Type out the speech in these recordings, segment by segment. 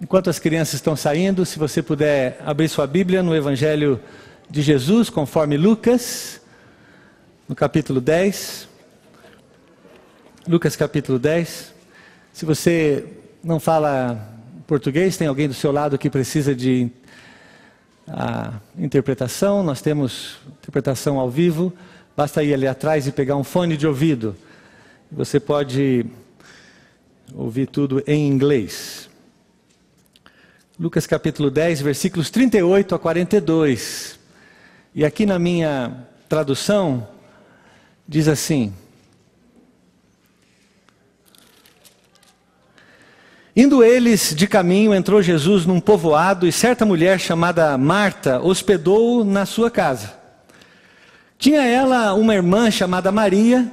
Enquanto as crianças estão saindo, se você puder abrir sua Bíblia no Evangelho de Jesus, conforme Lucas, no capítulo 10. Lucas, capítulo 10. Se você não fala português, tem alguém do seu lado que precisa de a ah, interpretação, nós temos interpretação ao vivo, basta ir ali atrás e pegar um fone de ouvido. Você pode ouvir tudo em inglês. Lucas capítulo 10, versículos 38 a 42. E aqui na minha tradução, diz assim: Indo eles de caminho, entrou Jesus num povoado e certa mulher chamada Marta hospedou-o na sua casa. Tinha ela uma irmã chamada Maria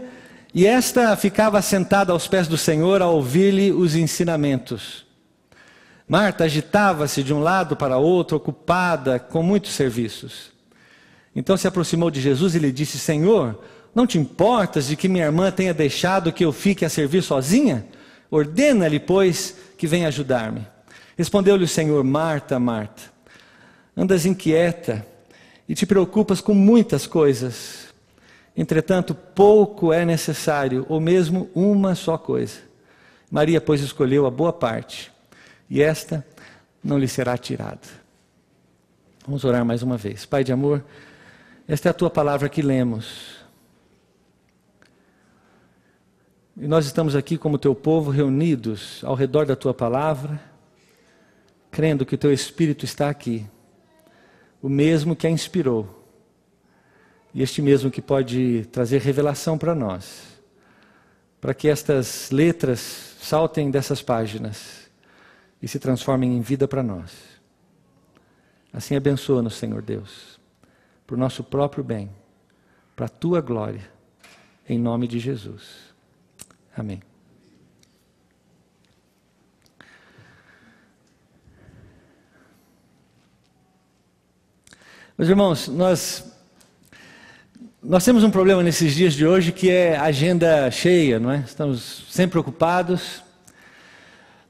e esta ficava sentada aos pés do Senhor a ouvir-lhe os ensinamentos. Marta agitava-se de um lado para outro, ocupada com muitos serviços. Então se aproximou de Jesus e lhe disse: Senhor, não te importas de que minha irmã tenha deixado que eu fique a servir sozinha? Ordena-lhe, pois, que venha ajudar-me. Respondeu-lhe o Senhor: Marta, Marta, andas inquieta e te preocupas com muitas coisas. Entretanto, pouco é necessário, ou mesmo uma só coisa. Maria, pois, escolheu a boa parte e esta não lhe será tirada. Vamos orar mais uma vez. Pai de amor, esta é a tua palavra que lemos. E nós estamos aqui como teu povo reunidos ao redor da tua palavra, crendo que o teu espírito está aqui, o mesmo que a inspirou. E este mesmo que pode trazer revelação para nós, para que estas letras saltem dessas páginas e se transformem em vida para nós. Assim abençoa-nos, Senhor Deus, para o nosso próprio bem, para a tua glória, em nome de Jesus. Amém. Meus irmãos, nós nós temos um problema nesses dias de hoje que é agenda cheia, não é? Estamos sempre ocupados.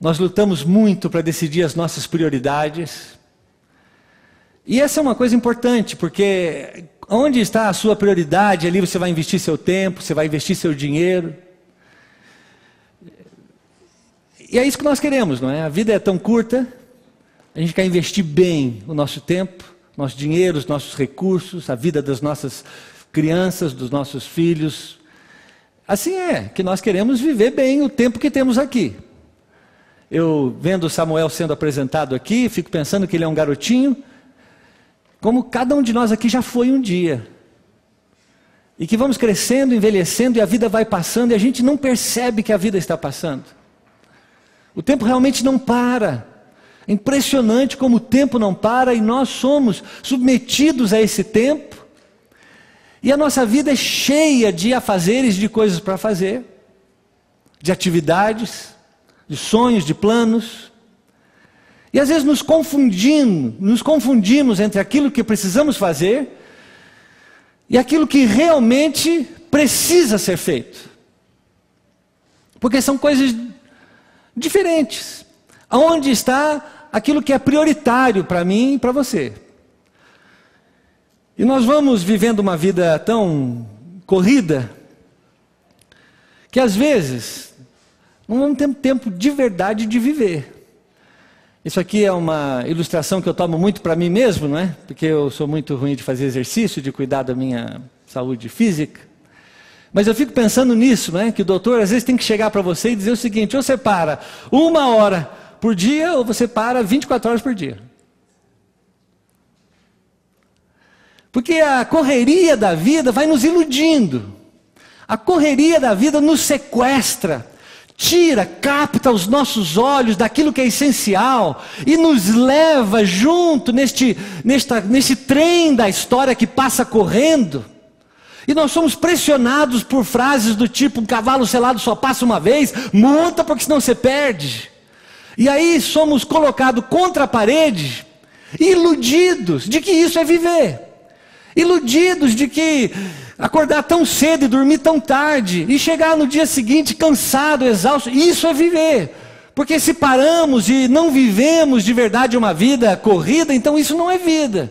Nós lutamos muito para decidir as nossas prioridades. E essa é uma coisa importante, porque onde está a sua prioridade, ali você vai investir seu tempo, você vai investir seu dinheiro. E é isso que nós queremos, não é? A vida é tão curta, a gente quer investir bem o nosso tempo, nosso dinheiro, os nossos recursos, a vida das nossas crianças, dos nossos filhos. Assim é, que nós queremos viver bem o tempo que temos aqui eu vendo Samuel sendo apresentado aqui, fico pensando que ele é um garotinho, como cada um de nós aqui já foi um dia. E que vamos crescendo, envelhecendo e a vida vai passando e a gente não percebe que a vida está passando. O tempo realmente não para. É impressionante como o tempo não para e nós somos submetidos a esse tempo. E a nossa vida é cheia de afazeres, de coisas para fazer, de atividades de sonhos, de planos. E às vezes nos confundimos, nos confundimos entre aquilo que precisamos fazer e aquilo que realmente precisa ser feito. Porque são coisas diferentes. Aonde está aquilo que é prioritário para mim e para você? E nós vamos vivendo uma vida tão corrida que às vezes não temos tempo de verdade de viver. Isso aqui é uma ilustração que eu tomo muito para mim mesmo, não é? Porque eu sou muito ruim de fazer exercício, de cuidar da minha saúde física. Mas eu fico pensando nisso, né? Que o doutor às vezes tem que chegar para você e dizer o seguinte: ou você para uma hora por dia, ou você para 24 horas por dia. Porque a correria da vida vai nos iludindo. A correria da vida nos sequestra tira, capta os nossos olhos daquilo que é essencial e nos leva junto neste, nesta, neste trem da história que passa correndo. E nós somos pressionados por frases do tipo: um cavalo selado só passa uma vez, monta porque senão você perde. E aí somos colocados contra a parede, iludidos de que isso é viver iludidos de que acordar tão cedo e dormir tão tarde e chegar no dia seguinte cansado, exausto, isso é viver. Porque se paramos e não vivemos de verdade uma vida corrida, então isso não é vida.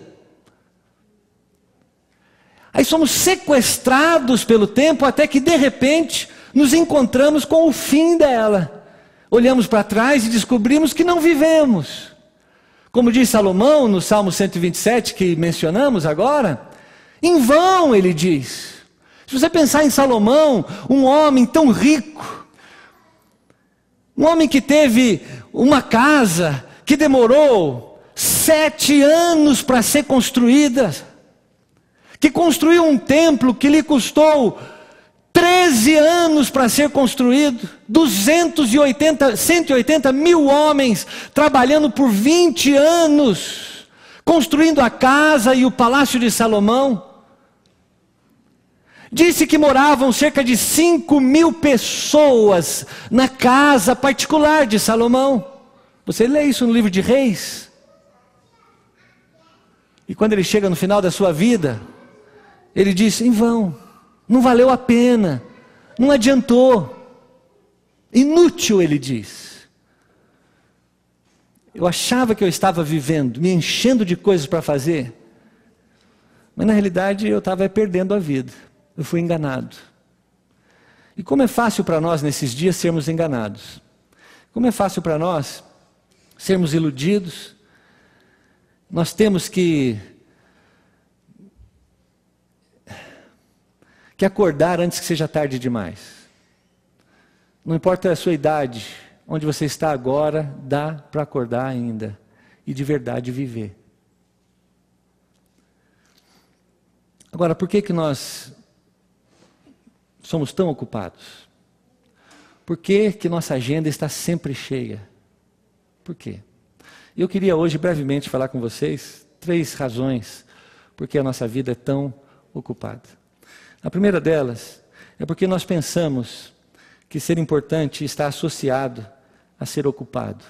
Aí somos sequestrados pelo tempo até que de repente nos encontramos com o fim dela. Olhamos para trás e descobrimos que não vivemos. Como diz Salomão no Salmo 127 que mencionamos agora, em vão, ele diz. Se você pensar em Salomão, um homem tão rico, um homem que teve uma casa que demorou sete anos para ser construída, que construiu um templo que lhe custou 13 anos para ser construído, 280, 180 mil homens trabalhando por 20 anos, construindo a casa e o palácio de Salomão. Disse que moravam cerca de 5 mil pessoas na casa particular de Salomão. Você lê isso no livro de Reis? E quando ele chega no final da sua vida, ele diz: em vão, não valeu a pena, não adiantou, inútil, ele diz. Eu achava que eu estava vivendo, me enchendo de coisas para fazer, mas na realidade eu estava perdendo a vida eu fui enganado. E como é fácil para nós nesses dias sermos enganados. Como é fácil para nós sermos iludidos. Nós temos que que acordar antes que seja tarde demais. Não importa a sua idade, onde você está agora, dá para acordar ainda e de verdade viver. Agora, por que que nós somos tão ocupados? Por que, que nossa agenda está sempre cheia? Por quê? Eu queria hoje brevemente falar com vocês três razões por que a nossa vida é tão ocupada. A primeira delas é porque nós pensamos que ser importante está associado a ser ocupado.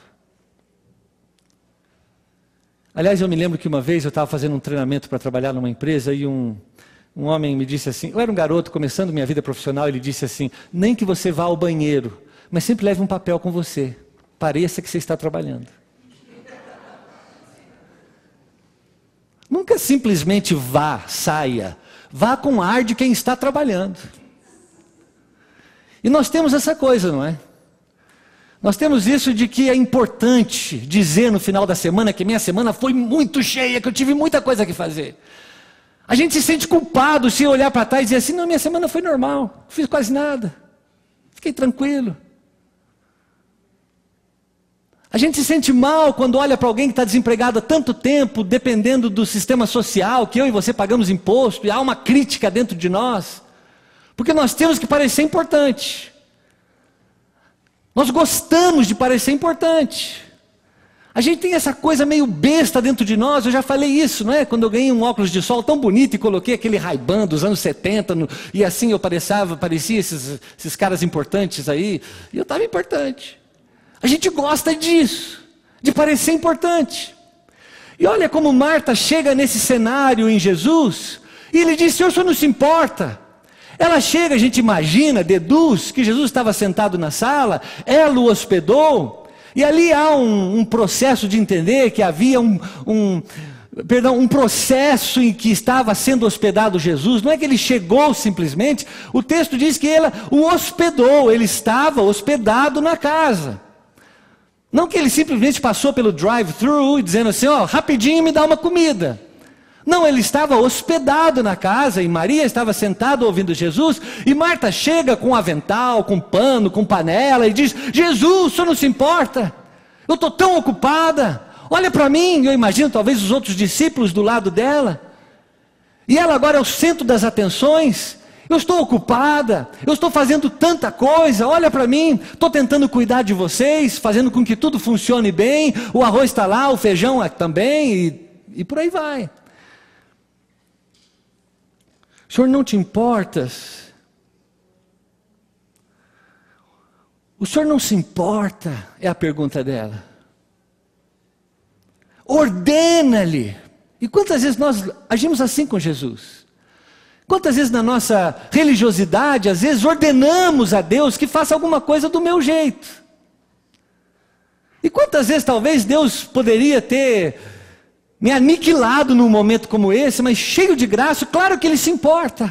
Aliás, eu me lembro que uma vez eu estava fazendo um treinamento para trabalhar numa empresa e um um homem me disse assim, eu era um garoto começando minha vida profissional, ele disse assim: "Nem que você vá ao banheiro, mas sempre leve um papel com você. Pareça que você está trabalhando." Nunca simplesmente vá, saia. Vá com ar de quem está trabalhando. E nós temos essa coisa, não é? Nós temos isso de que é importante dizer no final da semana que minha semana foi muito cheia, que eu tive muita coisa que fazer. A gente se sente culpado se olhar para trás e dizer assim: não, minha semana foi normal, não fiz quase nada, fiquei tranquilo. A gente se sente mal quando olha para alguém que está desempregado há tanto tempo, dependendo do sistema social, que eu e você pagamos imposto, e há uma crítica dentro de nós, porque nós temos que parecer importante. Nós gostamos de parecer importante. A gente tem essa coisa meio besta dentro de nós, eu já falei isso, não é? Quando eu ganhei um óculos de sol tão bonito e coloquei aquele raibando dos anos 70, no, e assim eu parecia, parecia esses, esses caras importantes aí, e eu estava importante. A gente gosta disso, de parecer importante. E olha como Marta chega nesse cenário em Jesus, e ele diz: Senhor, o senhor não se importa. Ela chega, a gente imagina, deduz que Jesus estava sentado na sala, ela o hospedou, e ali há um, um processo de entender que havia um, um perdão, um processo em que estava sendo hospedado Jesus, não é que ele chegou simplesmente, o texto diz que ele o hospedou, ele estava hospedado na casa. Não que ele simplesmente passou pelo drive-thru dizendo assim, ó, oh, rapidinho me dá uma comida. Não, ele estava hospedado na casa e Maria estava sentada ouvindo Jesus. E Marta chega com um avental, com um pano, com panela e diz: Jesus, o senhor não se importa? Eu estou tão ocupada. Olha para mim. Eu imagino talvez os outros discípulos do lado dela. E ela agora é o centro das atenções. Eu estou ocupada, eu estou fazendo tanta coisa, olha para mim, estou tentando cuidar de vocês, fazendo com que tudo funcione bem, o arroz está lá, o feijão é também, e, e por aí vai. Senhor, não te importas? O senhor não se importa? É a pergunta dela. Ordena-lhe. E quantas vezes nós agimos assim com Jesus? Quantas vezes na nossa religiosidade, às vezes ordenamos a Deus que faça alguma coisa do meu jeito? E quantas vezes talvez Deus poderia ter me aniquilado num momento como esse, mas cheio de graça, claro que ele se importa.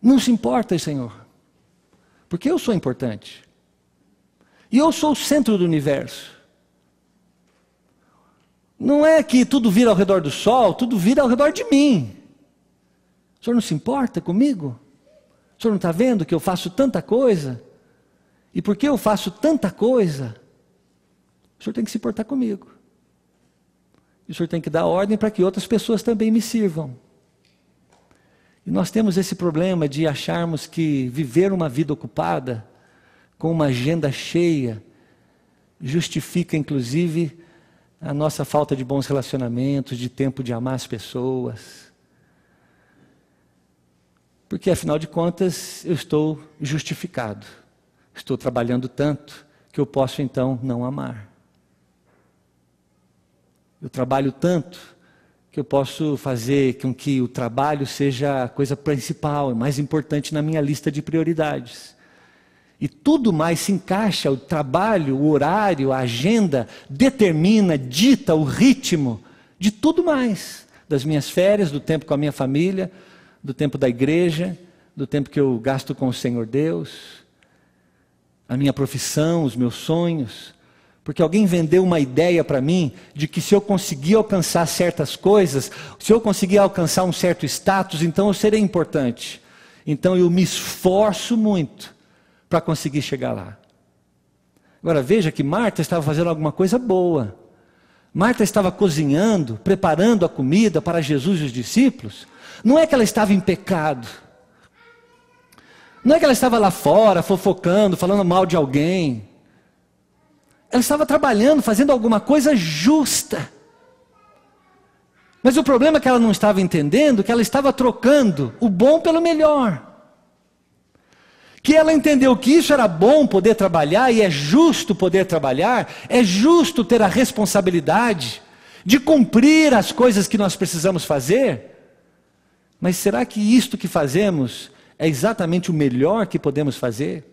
Não se importa, Senhor, porque eu sou importante. E eu sou o centro do universo. Não é que tudo vira ao redor do sol, tudo vira ao redor de mim. O senhor não se importa comigo? O senhor não está vendo que eu faço tanta coisa? E por que eu faço tanta coisa? O senhor tem que se portar comigo. E o senhor tem que dar ordem para que outras pessoas também me sirvam. E nós temos esse problema de acharmos que viver uma vida ocupada, com uma agenda cheia, justifica inclusive a nossa falta de bons relacionamentos, de tempo de amar as pessoas. Porque afinal de contas, eu estou justificado. Estou trabalhando tanto que eu posso então não amar. Eu trabalho tanto que eu posso fazer com que o trabalho seja a coisa principal, mais importante na minha lista de prioridades. E tudo mais se encaixa, o trabalho, o horário, a agenda determina, dita o ritmo de tudo mais, das minhas férias, do tempo com a minha família, do tempo da igreja, do tempo que eu gasto com o Senhor Deus, a minha profissão, os meus sonhos, porque alguém vendeu uma ideia para mim de que se eu conseguir alcançar certas coisas, se eu conseguir alcançar um certo status, então eu serei importante. Então eu me esforço muito para conseguir chegar lá. Agora veja que Marta estava fazendo alguma coisa boa. Marta estava cozinhando, preparando a comida para Jesus e os discípulos. Não é que ela estava em pecado. Não é que ela estava lá fora fofocando, falando mal de alguém ela estava trabalhando, fazendo alguma coisa justa. Mas o problema é que ela não estava entendendo, que ela estava trocando o bom pelo melhor. Que ela entendeu que isso era bom poder trabalhar e é justo poder trabalhar, é justo ter a responsabilidade de cumprir as coisas que nós precisamos fazer. Mas será que isto que fazemos é exatamente o melhor que podemos fazer?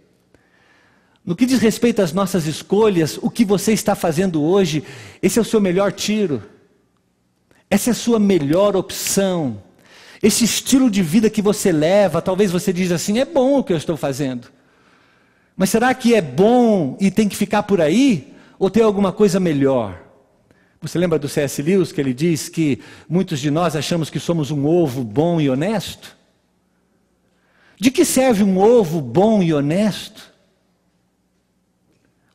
No que diz respeito às nossas escolhas, o que você está fazendo hoje, esse é o seu melhor tiro. Essa é a sua melhor opção. Esse estilo de vida que você leva, talvez você diz assim, é bom o que eu estou fazendo. Mas será que é bom e tem que ficar por aí? Ou tem alguma coisa melhor? Você lembra do C.S. Lewis que ele diz que muitos de nós achamos que somos um ovo bom e honesto? De que serve um ovo bom e honesto?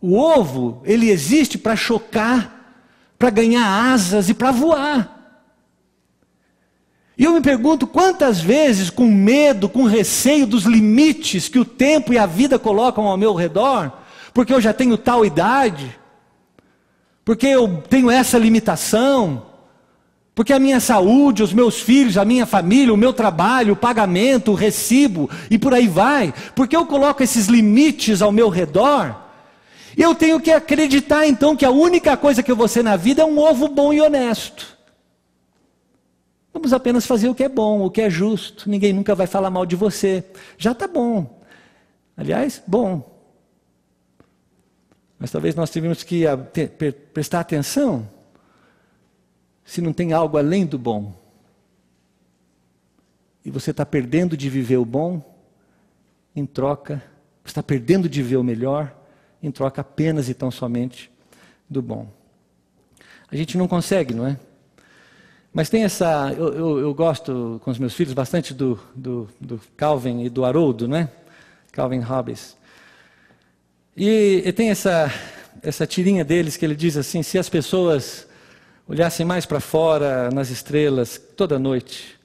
O ovo, ele existe para chocar, para ganhar asas e para voar. E eu me pergunto quantas vezes, com medo, com receio dos limites que o tempo e a vida colocam ao meu redor, porque eu já tenho tal idade, porque eu tenho essa limitação, porque a minha saúde, os meus filhos, a minha família, o meu trabalho, o pagamento, o recibo e por aí vai, porque eu coloco esses limites ao meu redor, eu tenho que acreditar então que a única coisa que eu vou ser na vida é um ovo bom e honesto. Vamos apenas fazer o que é bom, o que é justo. Ninguém nunca vai falar mal de você. Já está bom. Aliás, bom. Mas talvez nós tivemos que prestar atenção se não tem algo além do bom. E você está perdendo de viver o bom em troca, está perdendo de viver o melhor em troca apenas e tão somente do bom. A gente não consegue, não é? Mas tem essa. Eu, eu, eu gosto com os meus filhos bastante do, do, do Calvin e do Haroldo, né? Calvin Hobbes. E, e tem essa, essa tirinha deles que ele diz assim: se as pessoas olhassem mais para fora, nas estrelas, toda noite,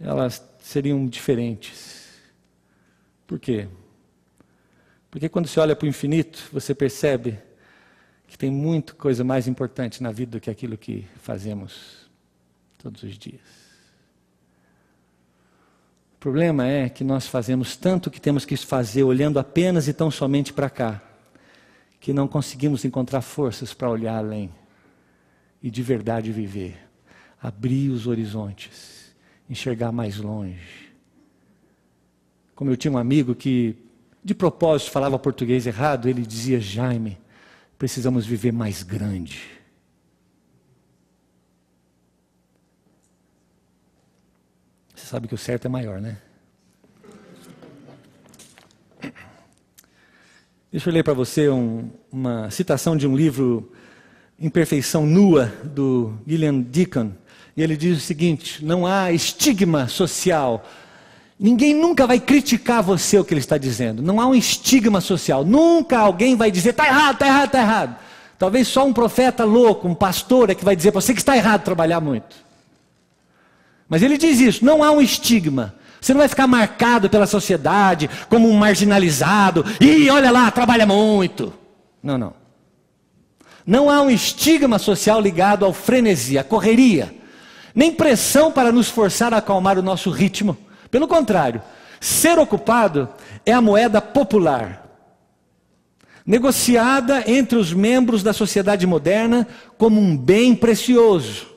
elas seriam diferentes. Por quê? Porque quando você olha para o infinito, você percebe que tem muita coisa mais importante na vida do que aquilo que fazemos todos os dias. O problema é que nós fazemos tanto que temos que fazer olhando apenas e tão somente para cá, que não conseguimos encontrar forças para olhar além e de verdade viver, abrir os horizontes, enxergar mais longe. Como eu tinha um amigo que de propósito falava português errado, ele dizia: Jaime, precisamos viver mais grande. Você sabe que o certo é maior, né? Deixa eu ler para você um, uma citação de um livro Imperfeição Nua, do William Deacon. E ele diz o seguinte: não há estigma social Ninguém nunca vai criticar você o que ele está dizendo. Não há um estigma social. Nunca alguém vai dizer, está errado, está errado, está errado. Talvez só um profeta louco, um pastor é que vai dizer para você que está errado trabalhar muito. Mas ele diz isso, não há um estigma. Você não vai ficar marcado pela sociedade como um marginalizado. E olha lá, trabalha muito. Não, não. Não há um estigma social ligado ao frenesi, à correria, nem pressão para nos forçar a acalmar o nosso ritmo. Pelo contrário, ser ocupado é a moeda popular, negociada entre os membros da sociedade moderna como um bem precioso.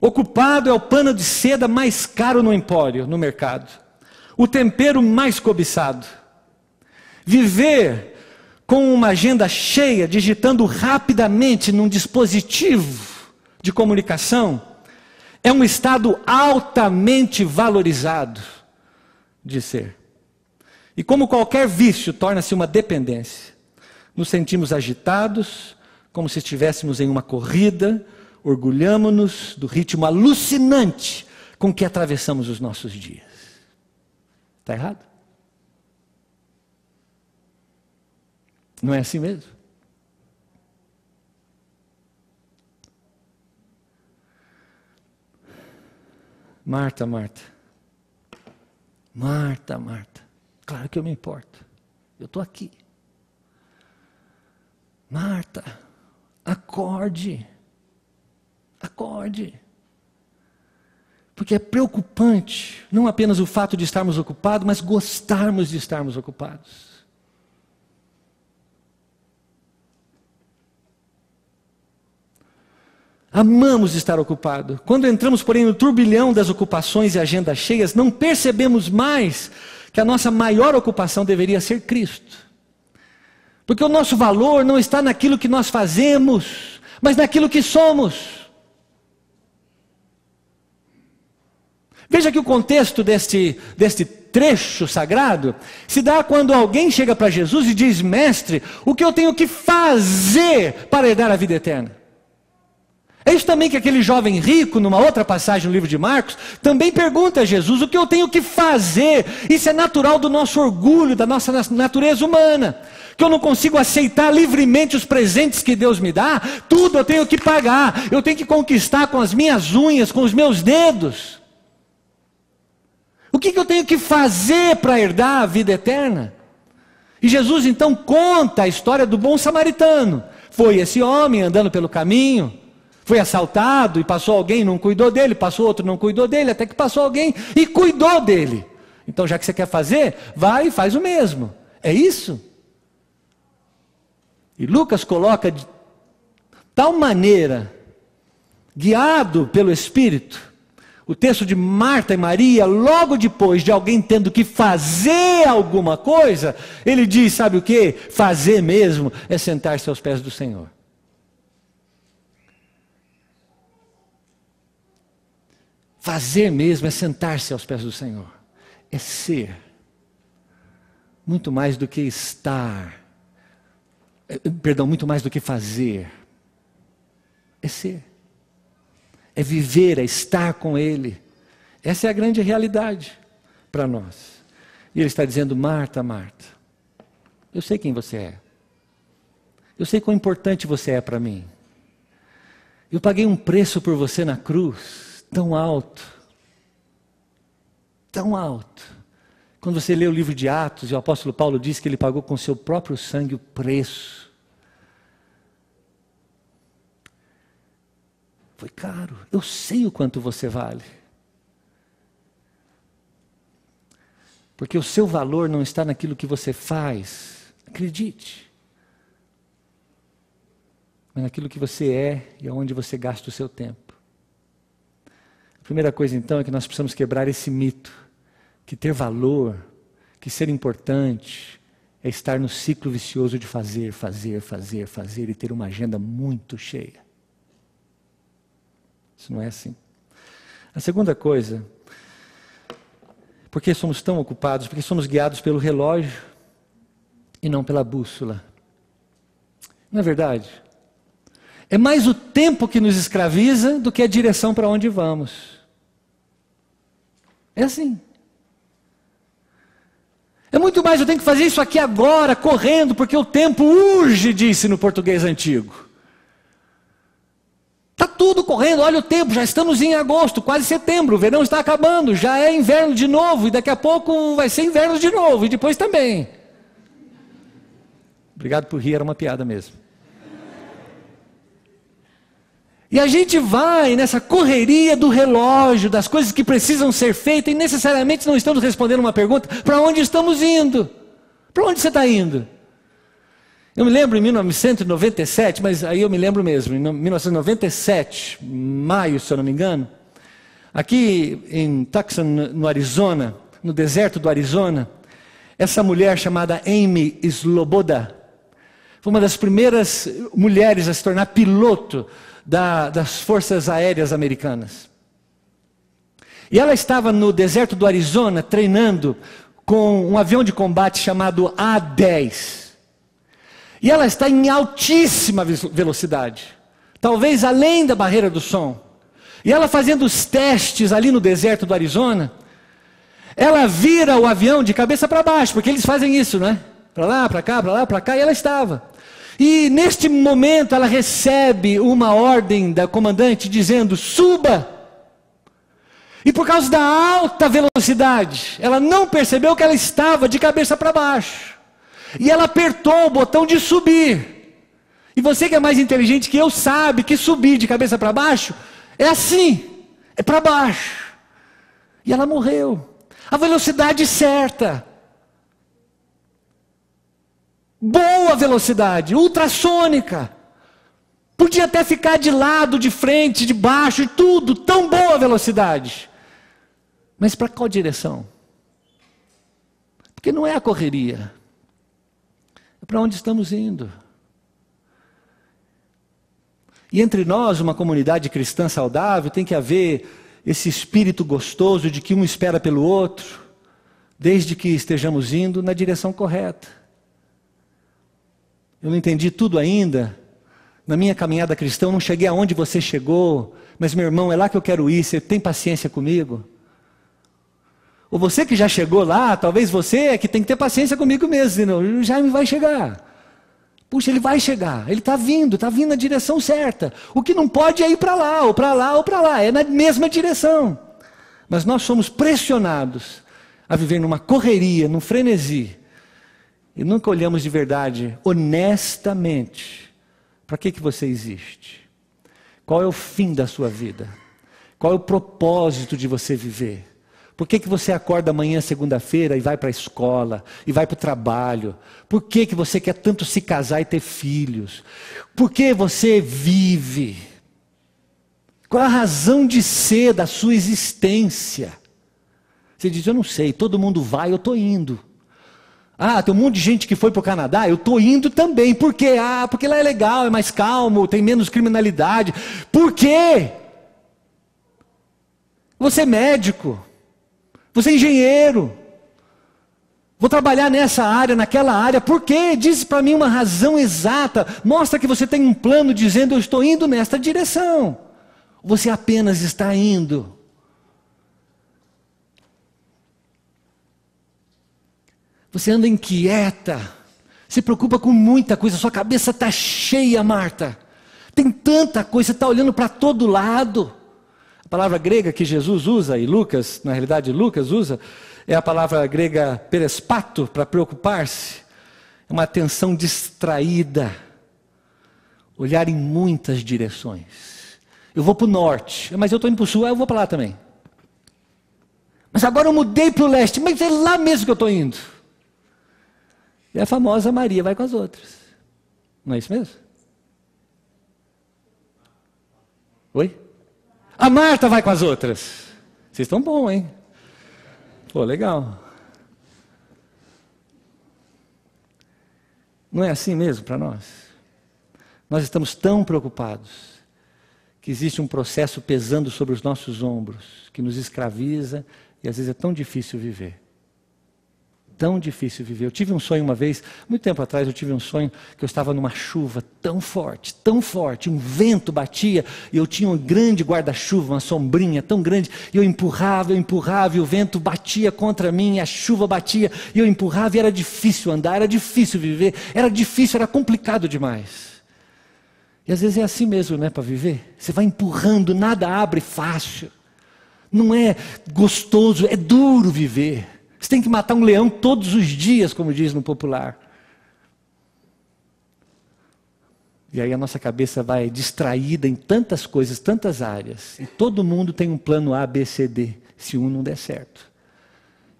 Ocupado é o pano de seda mais caro no empório, no mercado, o tempero mais cobiçado. Viver com uma agenda cheia, digitando rapidamente num dispositivo de comunicação, é um estado altamente valorizado de ser. E como qualquer vício, torna-se uma dependência. Nos sentimos agitados, como se estivéssemos em uma corrida, orgulhamos-nos do ritmo alucinante com que atravessamos os nossos dias. Está errado? Não é assim mesmo? Marta, Marta. Marta, Marta. Claro que eu me importo. Eu estou aqui. Marta, acorde. Acorde. Porque é preocupante não apenas o fato de estarmos ocupados, mas gostarmos de estarmos ocupados. Amamos estar ocupado. Quando entramos, porém, no turbilhão das ocupações e agendas cheias, não percebemos mais que a nossa maior ocupação deveria ser Cristo. Porque o nosso valor não está naquilo que nós fazemos, mas naquilo que somos. Veja que o contexto deste, deste trecho sagrado se dá quando alguém chega para Jesus e diz: Mestre, o que eu tenho que fazer para herdar a vida eterna? É isso também que aquele jovem rico, numa outra passagem no livro de Marcos, também pergunta a Jesus: o que eu tenho que fazer? Isso é natural do nosso orgulho, da nossa natureza humana. Que eu não consigo aceitar livremente os presentes que Deus me dá, tudo eu tenho que pagar, eu tenho que conquistar com as minhas unhas, com os meus dedos. O que, que eu tenho que fazer para herdar a vida eterna? E Jesus então conta a história do bom samaritano. Foi esse homem andando pelo caminho foi assaltado e passou alguém, não cuidou dele, passou outro, não cuidou dele, até que passou alguém e cuidou dele. Então, já que você quer fazer, vai e faz o mesmo. É isso? E Lucas coloca de tal maneira, guiado pelo Espírito, o texto de Marta e Maria, logo depois de alguém tendo que fazer alguma coisa, ele diz: sabe o que? Fazer mesmo é sentar-se aos pés do Senhor. Fazer mesmo é sentar-se aos pés do Senhor, é ser, muito mais do que estar, é, perdão, muito mais do que fazer, é ser, é viver, é estar com Ele. Essa é a grande realidade para nós. E Ele está dizendo: Marta, Marta, eu sei quem você é, eu sei quão importante você é para mim, eu paguei um preço por você na cruz tão alto, tão alto. Quando você lê o livro de Atos, e o apóstolo Paulo diz que ele pagou com seu próprio sangue o preço. Foi caro. Eu sei o quanto você vale. Porque o seu valor não está naquilo que você faz. Acredite. Mas naquilo que você é e aonde você gasta o seu tempo. Primeira coisa então é que nós precisamos quebrar esse mito que ter valor, que ser importante é estar no ciclo vicioso de fazer, fazer, fazer, fazer e ter uma agenda muito cheia. Isso não é assim. A segunda coisa, porque somos tão ocupados, porque somos guiados pelo relógio e não pela bússola. Não é verdade? É mais o tempo que nos escraviza do que a direção para onde vamos. É assim. É muito mais, eu tenho que fazer isso aqui agora, correndo, porque o tempo urge, disse no português antigo. Está tudo correndo, olha o tempo, já estamos em agosto, quase setembro, o verão está acabando, já é inverno de novo, e daqui a pouco vai ser inverno de novo, e depois também. Obrigado por rir, era uma piada mesmo. E a gente vai nessa correria do relógio, das coisas que precisam ser feitas, e necessariamente não estamos respondendo uma pergunta: para onde estamos indo? Para onde você está indo? Eu me lembro em 1997, mas aí eu me lembro mesmo, em 1997, maio, se eu não me engano, aqui em Tucson, no Arizona, no deserto do Arizona, essa mulher chamada Amy Sloboda foi uma das primeiras mulheres a se tornar piloto da, das forças aéreas americanas. E ela estava no deserto do Arizona treinando com um avião de combate chamado A-10. E ela está em altíssima velocidade, talvez além da barreira do som. E ela fazendo os testes ali no deserto do Arizona, ela vira o avião de cabeça para baixo, porque eles fazem isso, né? Para lá, para cá, para lá, para cá, e ela estava. E neste momento ela recebe uma ordem da comandante dizendo: suba! E por causa da alta velocidade, ela não percebeu que ela estava de cabeça para baixo. E ela apertou o botão de subir. E você que é mais inteligente que eu sabe que subir de cabeça para baixo é assim, é para baixo. E ela morreu. A velocidade certa, boa velocidade, ultrassônica. Podia até ficar de lado, de frente, de baixo, e tudo, tão boa velocidade. Mas para qual direção? Porque não é a correria. É para onde estamos indo. E entre nós, uma comunidade cristã saudável, tem que haver esse espírito gostoso de que um espera pelo outro, desde que estejamos indo na direção correta eu não entendi tudo ainda. Na minha caminhada cristã, eu não cheguei aonde você chegou, mas meu irmão, é lá que eu quero ir, você tem paciência comigo? Ou você que já chegou lá, talvez você é que tem que ter paciência comigo mesmo, senão Jaime vai chegar. Puxa, ele vai chegar, ele está vindo, está vindo na direção certa. O que não pode é ir para lá, ou para lá, ou para lá, é na mesma direção. Mas nós somos pressionados a viver numa correria, num frenesi, e nunca olhamos de verdade, honestamente, para que, que você existe? Qual é o fim da sua vida? Qual é o propósito de você viver? Por que, que você acorda amanhã, segunda-feira, e vai para a escola, e vai para o trabalho? Por que, que você quer tanto se casar e ter filhos? Por que você vive? Qual a razão de ser da sua existência? Você diz, eu não sei, todo mundo vai, eu estou indo. Ah, tem um monte de gente que foi para o Canadá, eu estou indo também. Por quê? Ah, porque lá é legal, é mais calmo, tem menos criminalidade. Por quê? Você é médico, você é engenheiro. Vou trabalhar nessa área, naquela área. Por quê? Diz para mim uma razão exata. Mostra que você tem um plano dizendo eu estou indo nesta direção. Você apenas está indo. Você anda inquieta, se preocupa com muita coisa, sua cabeça está cheia, Marta. Tem tanta coisa, você está olhando para todo lado. A palavra grega que Jesus usa, e Lucas, na realidade Lucas usa, é a palavra grega perespato, para preocupar-se. É uma atenção distraída. Olhar em muitas direções. Eu vou para o norte, mas eu estou indo para o sul, eu vou para lá também. Mas agora eu mudei para o leste, mas é lá mesmo que eu estou indo. E é a famosa Maria vai com as outras. Não é isso mesmo? Oi? A Marta vai com as outras. Vocês estão bom, hein? Pô, legal. Não é assim mesmo para nós? Nós estamos tão preocupados que existe um processo pesando sobre os nossos ombros, que nos escraviza e às vezes é tão difícil viver tão difícil viver. Eu tive um sonho uma vez, muito tempo atrás, eu tive um sonho que eu estava numa chuva tão forte, tão forte, um vento batia e eu tinha um grande guarda-chuva, uma sombrinha tão grande, e eu empurrava, eu empurrava e o vento batia contra mim, e a chuva batia e eu empurrava e era difícil andar, era difícil viver, era difícil, era complicado demais. E às vezes é assim mesmo, né, para viver? Você vai empurrando, nada abre fácil. Não é gostoso, é duro viver. Você tem que matar um leão todos os dias, como diz no popular. E aí a nossa cabeça vai distraída em tantas coisas, tantas áreas. E todo mundo tem um plano A, B, C, D, se um não der certo.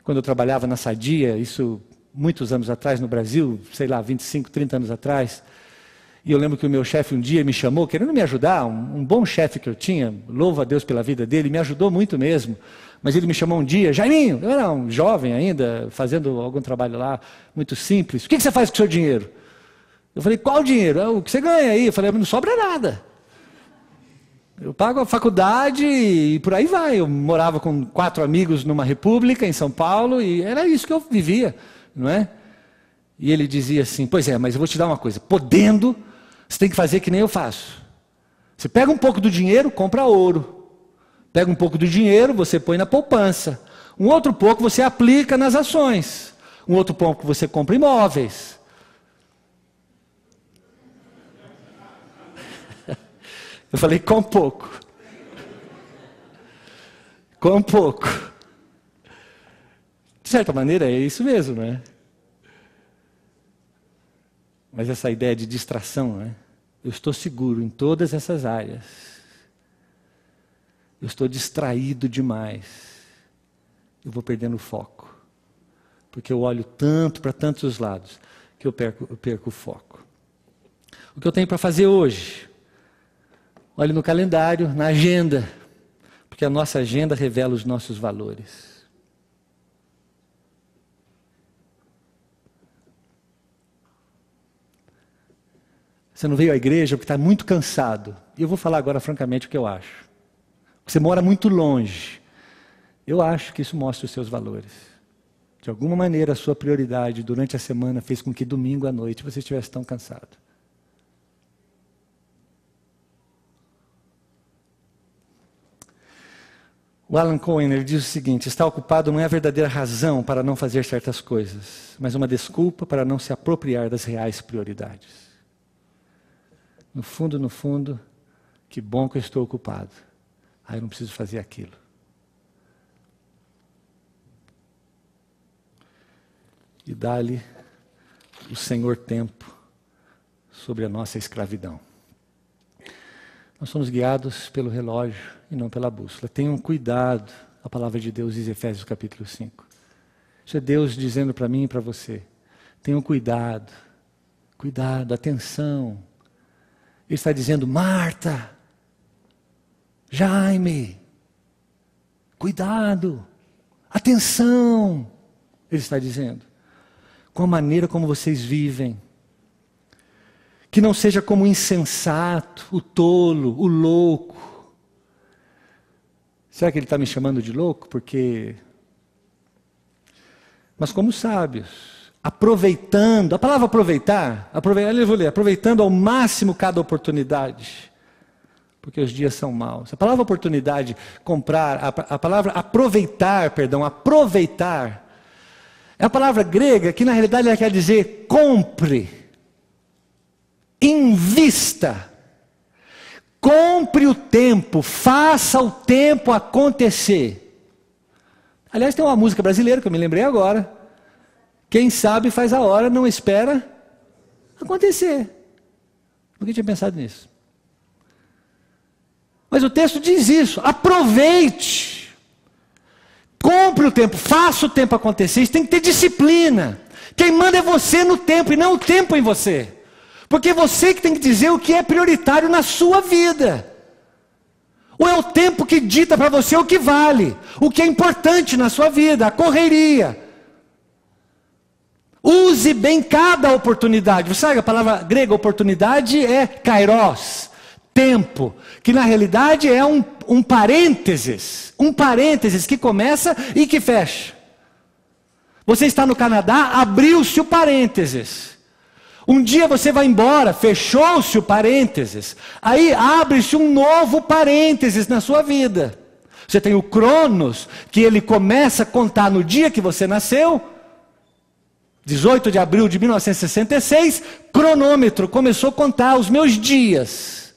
Quando eu trabalhava na Sadia, isso muitos anos atrás no Brasil, sei lá, 25, 30 anos atrás, e eu lembro que o meu chefe um dia me chamou, querendo me ajudar, um, um bom chefe que eu tinha, louvo a Deus pela vida dele, me ajudou muito mesmo. Mas ele me chamou um dia, Jaiminho, eu era um jovem ainda, fazendo algum trabalho lá, muito simples. O que, que você faz com o seu dinheiro? Eu falei, qual dinheiro? É o que você ganha aí? Eu falei, ah, não sobra nada. Eu pago a faculdade e por aí vai. Eu morava com quatro amigos numa república em São Paulo e era isso que eu vivia, não é? E ele dizia assim: Pois é, mas eu vou te dar uma coisa. Podendo, você tem que fazer que nem eu faço. Você pega um pouco do dinheiro, compra ouro. Pega um pouco do dinheiro, você põe na poupança. Um outro pouco você aplica nas ações. Um outro pouco você compra imóveis. Eu falei com pouco. Com pouco. De certa maneira é isso mesmo, não é? Mas essa ideia de distração, né? Eu estou seguro em todas essas áreas. Eu estou distraído demais. Eu vou perdendo o foco. Porque eu olho tanto para tantos lados que eu perco, eu perco o foco. O que eu tenho para fazer hoje? Olhe no calendário, na agenda. Porque a nossa agenda revela os nossos valores. Você não veio à igreja porque está muito cansado. E eu vou falar agora francamente o que eu acho. Você mora muito longe. Eu acho que isso mostra os seus valores. De alguma maneira, a sua prioridade durante a semana fez com que domingo à noite você estivesse tão cansado. O Alan Cohen ele diz o seguinte: estar ocupado não é a verdadeira razão para não fazer certas coisas, mas uma desculpa para não se apropriar das reais prioridades no fundo, no fundo, que bom que eu estou ocupado. Aí eu não preciso fazer aquilo. E dá-lhe o Senhor tempo sobre a nossa escravidão. Nós somos guiados pelo relógio e não pela bússola. Tenham cuidado, a palavra de Deus diz Efésios capítulo 5. Isso é Deus dizendo para mim e para você. Tenham cuidado, cuidado, atenção ele está dizendo: Marta, Jaime, cuidado, atenção. Ele está dizendo, com a maneira como vocês vivem. Que não seja como o insensato, o tolo, o louco. Será que ele está me chamando de louco? Porque. Mas como sábios aproveitando, a palavra aproveitar, aproveitar, eu vou ler, aproveitando ao máximo cada oportunidade, porque os dias são maus. A palavra oportunidade, comprar, a, a palavra aproveitar, perdão, aproveitar, é a palavra grega que na realidade ela quer dizer compre, invista, compre o tempo, faça o tempo acontecer. Aliás, tem uma música brasileira que eu me lembrei agora, quem sabe faz a hora, não espera acontecer. Nunca tinha pensado nisso. Mas o texto diz isso. Aproveite. Compre o tempo, faça o tempo acontecer. Isso tem que ter disciplina. Quem manda é você no tempo e não o tempo em você. Porque é você que tem que dizer o que é prioritário na sua vida. Ou é o tempo que dita para você o que vale, o que é importante na sua vida, a correria, Use bem cada oportunidade. Você sabe a palavra grega oportunidade é kairos, tempo, que na realidade é um, um parênteses, um parênteses que começa e que fecha. Você está no Canadá, abriu-se o parênteses. Um dia você vai embora, fechou-se o parênteses. Aí abre-se um novo parênteses na sua vida. Você tem o Cronos, que ele começa a contar no dia que você nasceu 18 de abril de 1966, cronômetro começou a contar os meus dias.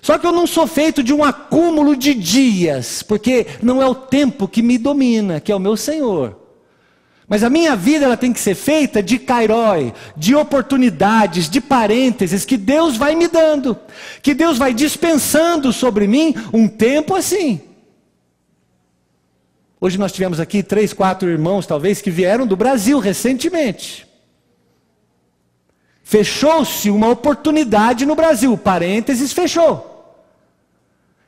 Só que eu não sou feito de um acúmulo de dias, porque não é o tempo que me domina, que é o meu Senhor. Mas a minha vida ela tem que ser feita de cairói, de oportunidades, de parênteses que Deus vai me dando, que Deus vai dispensando sobre mim um tempo assim. Hoje nós tivemos aqui três, quatro irmãos, talvez, que vieram do Brasil recentemente. Fechou-se uma oportunidade no Brasil. Parênteses, fechou.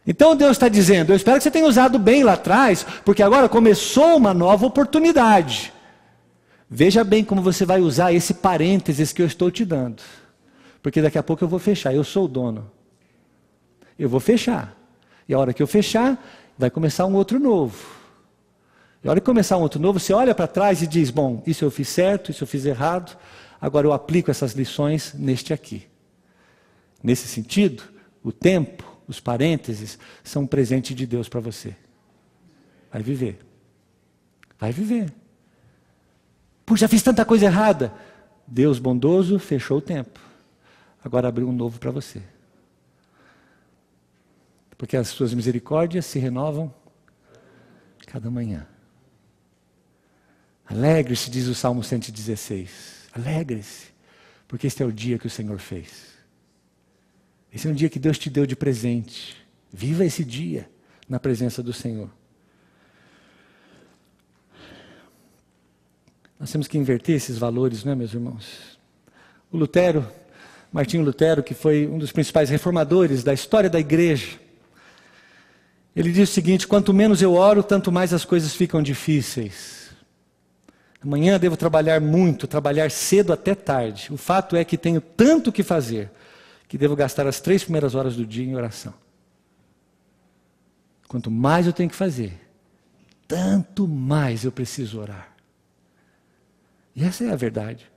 Então Deus está dizendo: Eu espero que você tenha usado bem lá atrás, porque agora começou uma nova oportunidade. Veja bem como você vai usar esse parênteses que eu estou te dando. Porque daqui a pouco eu vou fechar, eu sou o dono. Eu vou fechar. E a hora que eu fechar, vai começar um outro novo. Na hora que começar um outro novo, você olha para trás e diz: Bom, isso eu fiz certo, isso eu fiz errado, agora eu aplico essas lições neste aqui. Nesse sentido, o tempo, os parênteses, são um presente de Deus para você. Vai viver. Vai viver. Puxa, já fiz tanta coisa errada. Deus bondoso fechou o tempo. Agora abriu um novo para você. Porque as suas misericórdias se renovam cada manhã. Alegre-se, diz o Salmo 116. Alegre-se, porque este é o dia que o Senhor fez. Esse é um dia que Deus te deu de presente. Viva esse dia na presença do Senhor. Nós temos que inverter esses valores, não é, meus irmãos? O Lutero, Martinho Lutero, que foi um dos principais reformadores da história da igreja, ele diz o seguinte: quanto menos eu oro, tanto mais as coisas ficam difíceis. Amanhã devo trabalhar muito, trabalhar cedo até tarde. O fato é que tenho tanto que fazer que devo gastar as três primeiras horas do dia em oração. Quanto mais eu tenho que fazer, tanto mais eu preciso orar. E essa é a verdade.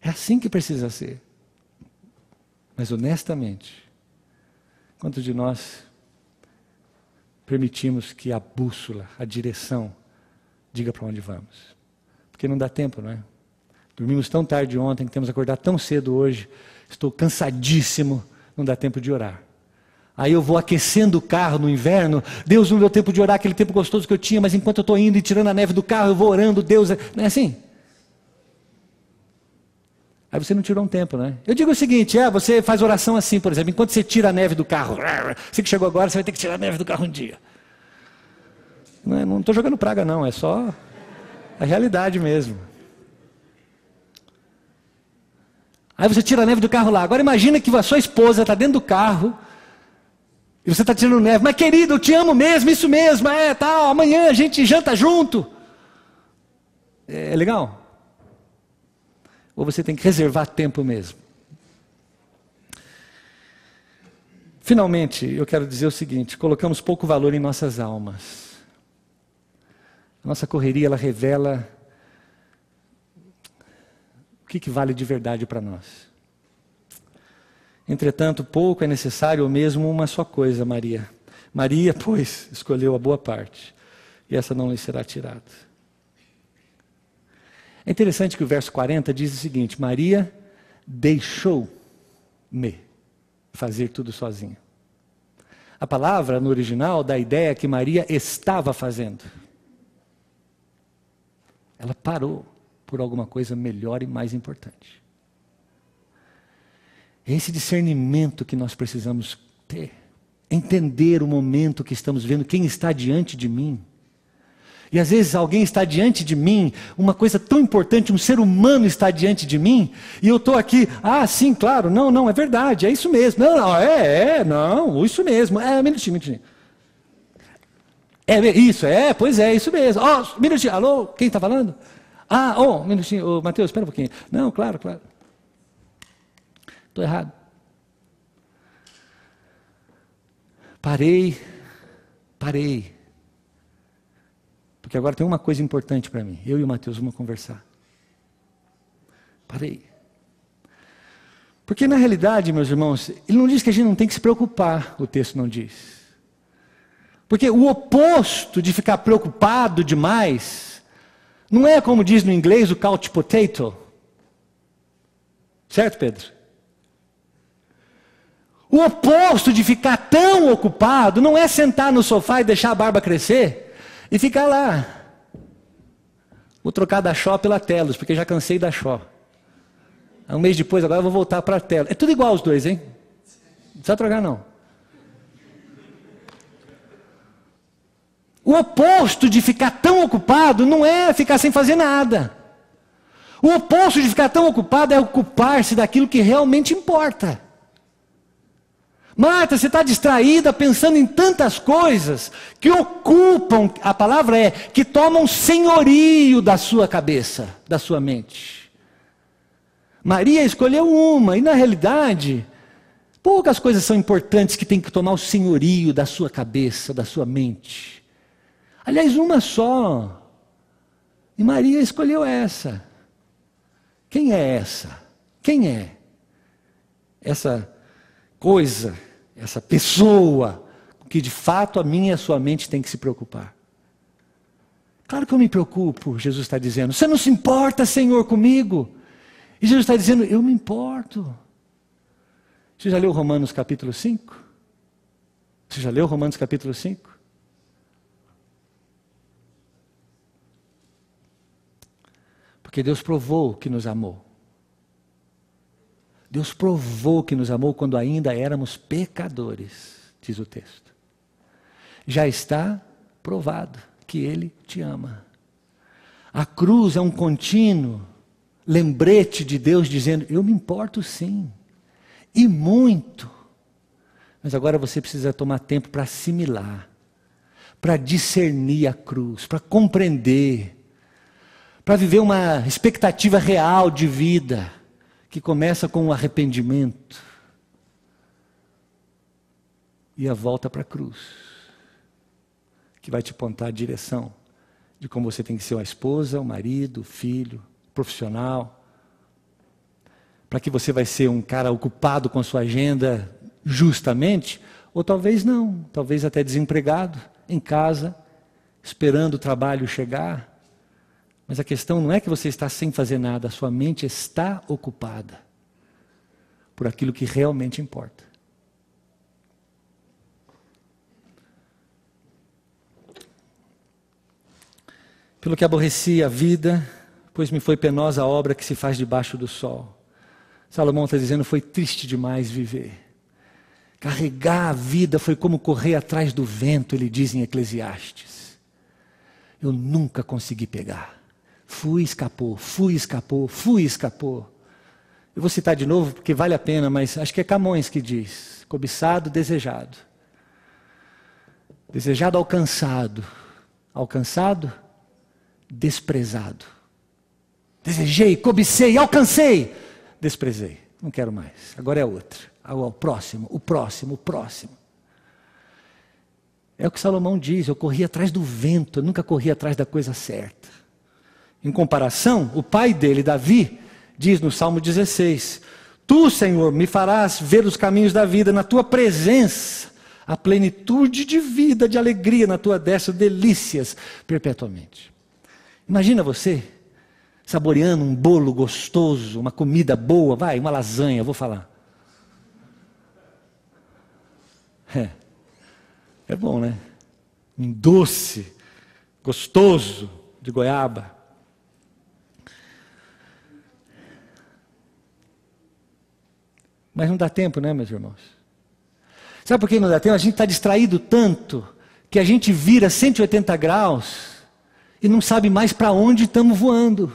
É assim que precisa ser. Mas honestamente, quantos de nós permitimos que a bússola, a direção, diga para onde vamos? porque não dá tempo, não é? Dormimos tão tarde ontem, que temos que acordar tão cedo hoje, estou cansadíssimo, não dá tempo de orar. Aí eu vou aquecendo o carro no inverno, Deus não deu tempo de orar, aquele tempo gostoso que eu tinha, mas enquanto eu estou indo e tirando a neve do carro, eu vou orando, Deus. É, não é assim? Aí você não tirou um tempo, né? Eu digo o seguinte: é, você faz oração assim, por exemplo, enquanto você tira a neve do carro, você que chegou agora, você vai ter que tirar a neve do carro um dia. Não estou é, jogando praga, não, é só a realidade mesmo. Aí você tira a neve do carro lá. Agora imagina que a sua esposa está dentro do carro e você está tirando neve. Mas querido, eu te amo mesmo, isso mesmo, é tal. amanhã a gente janta junto. É, é legal? Ou você tem que reservar tempo mesmo. Finalmente, eu quero dizer o seguinte: colocamos pouco valor em nossas almas. A nossa correria ela revela o que, que vale de verdade para nós. Entretanto, pouco é necessário, ou mesmo uma só coisa, Maria. Maria, pois, escolheu a boa parte, e essa não lhe será tirada. É interessante que o verso 40 diz o seguinte: Maria deixou-me fazer tudo sozinha. A palavra no original dá a ideia que Maria estava fazendo. Ela parou por alguma coisa melhor e mais importante. É esse discernimento que nós precisamos ter. Entender o momento que estamos vendo, quem está diante de mim. E às vezes alguém está diante de mim, uma coisa tão importante, um ser humano está diante de mim, e eu estou aqui, ah, sim, claro, não, não, é verdade, é isso mesmo, não, não, é, é, não, isso mesmo, é, minutinho, minutinho. É isso, é, pois é, isso mesmo. Ó, oh, minutinho, alô, quem está falando? Ah, oh, um minutinho, oh, Matheus, espera um pouquinho. Não, claro, claro. Estou errado. Parei, parei. Porque agora tem uma coisa importante para mim. Eu e o Matheus vamos conversar. Parei. Porque na realidade, meus irmãos, ele não diz que a gente não tem que se preocupar, o texto não diz. Porque o oposto de ficar preocupado demais não é como diz no inglês o couch potato. Certo, Pedro? O oposto de ficar tão ocupado não é sentar no sofá e deixar a barba crescer e ficar lá. Vou trocar da Xó pela Telos, porque já cansei da Xó. Um mês depois, agora eu vou voltar para a Telos. É tudo igual os dois, hein? Não precisa trocar, não. O oposto de ficar tão ocupado não é ficar sem fazer nada. O oposto de ficar tão ocupado é ocupar-se daquilo que realmente importa. Marta, você está distraída pensando em tantas coisas que ocupam, a palavra é, que tomam senhorio da sua cabeça, da sua mente. Maria escolheu uma, e na realidade, poucas coisas são importantes que têm que tomar o senhorio da sua cabeça, da sua mente. Aliás, uma só. E Maria escolheu essa. Quem é essa? Quem é? Essa coisa, essa pessoa com que de fato a minha e a sua mente tem que se preocupar. Claro que eu me preocupo, Jesus está dizendo. Você não se importa, Senhor, comigo? E Jesus está dizendo, eu me importo. Você já leu Romanos capítulo 5? Você já leu Romanos capítulo 5? Porque Deus provou que nos amou. Deus provou que nos amou quando ainda éramos pecadores, diz o texto. Já está provado que Ele te ama. A cruz é um contínuo lembrete de Deus dizendo: Eu me importo sim, e muito. Mas agora você precisa tomar tempo para assimilar, para discernir a cruz, para compreender para viver uma expectativa real de vida, que começa com o arrependimento e a volta para a cruz, que vai te apontar a direção de como você tem que ser uma esposa, um marido, um filho, profissional, para que você vai ser um cara ocupado com a sua agenda justamente, ou talvez não, talvez até desempregado, em casa, esperando o trabalho chegar mas a questão não é que você está sem fazer nada, a sua mente está ocupada por aquilo que realmente importa. Pelo que aborreci a vida, pois me foi penosa a obra que se faz debaixo do sol. Salomão está dizendo: foi triste demais viver. Carregar a vida foi como correr atrás do vento, ele diz em Eclesiastes. Eu nunca consegui pegar. Fui, escapou, fui, escapou, fui, escapou. Eu vou citar de novo porque vale a pena, mas acho que é Camões que diz: cobiçado, desejado. Desejado, alcançado. Alcançado, desprezado. Desejei, cobicei, alcancei, desprezei. Não quero mais. Agora é outra. Agora, o próximo, o próximo, o próximo. É o que Salomão diz: eu corri atrás do vento, eu nunca corri atrás da coisa certa. Em comparação, o pai dele, Davi, diz no Salmo 16: Tu, Senhor, me farás ver os caminhos da vida, na tua presença, a plenitude de vida, de alegria, na tua destra, delícias perpetuamente. Imagina você saboreando um bolo gostoso, uma comida boa, vai, uma lasanha, vou falar. É, é bom, né? Um doce gostoso de goiaba. Mas não dá tempo, né, meus irmãos? Sabe por que não dá tempo? A gente está distraído tanto que a gente vira 180 graus e não sabe mais para onde estamos voando.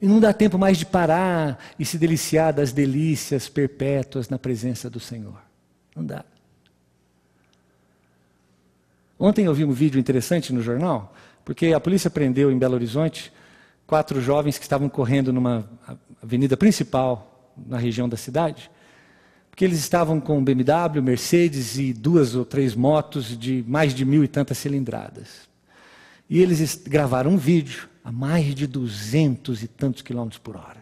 E não dá tempo mais de parar e se deliciar das delícias perpétuas na presença do Senhor. Não dá. Ontem eu vi um vídeo interessante no jornal, porque a polícia prendeu em Belo Horizonte quatro jovens que estavam correndo numa avenida principal na região da cidade, porque eles estavam com BMW, Mercedes e duas ou três motos de mais de mil e tantas cilindradas. E eles gravaram um vídeo a mais de duzentos e tantos quilômetros por hora.